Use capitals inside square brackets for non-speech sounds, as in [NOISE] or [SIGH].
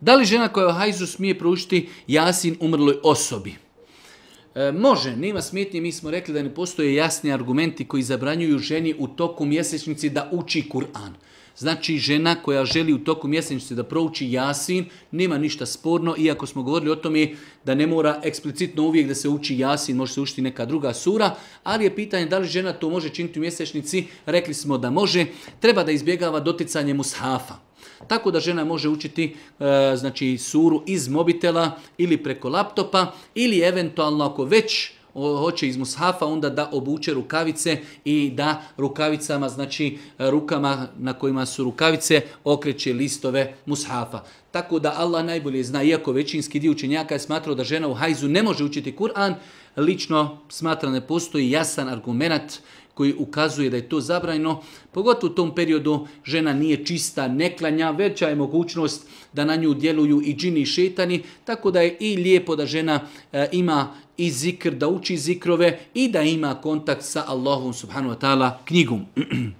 Da li žena koja je u hajzu smije proučiti jasin umrloj osobi? E, može, nema smetnje, mi smo rekli da ne postoje jasni argumenti koji zabranjuju ženi u toku mjesečnici da uči Kur'an. Znači, žena koja želi u toku mjesečnice da prouči jasin, nema ništa sporno, iako smo govorili o tome da ne mora eksplicitno uvijek da se uči jasin, može se učiti neka druga sura, ali je pitanje da li žena to može činiti u mjesečnici, rekli smo da može, treba da izbjegava doticanje mushafa. Tako da žena može učiti e, znači suru iz mobitela ili preko laptopa ili eventualno ako već hoće iz mushafa onda da obuče rukavice i da rukavicama znači rukama na kojima su rukavice okreće listove mushafa tako da Allah najbolje zna, iako većinski dio učenjaka je smatrao da žena u hajzu ne može učiti Kur'an, lično smatra ne postoji jasan argument koji ukazuje da je to zabrajno. Pogotovo u tom periodu žena nije čista, neklanja, veća je mogućnost da na nju djeluju i džini i šetani, tako da je i lijepo da žena e, ima i zikr, da uči zikrove i da ima kontakt sa Allahom subhanu wa ta'ala knjigom. [CLEARS THROAT]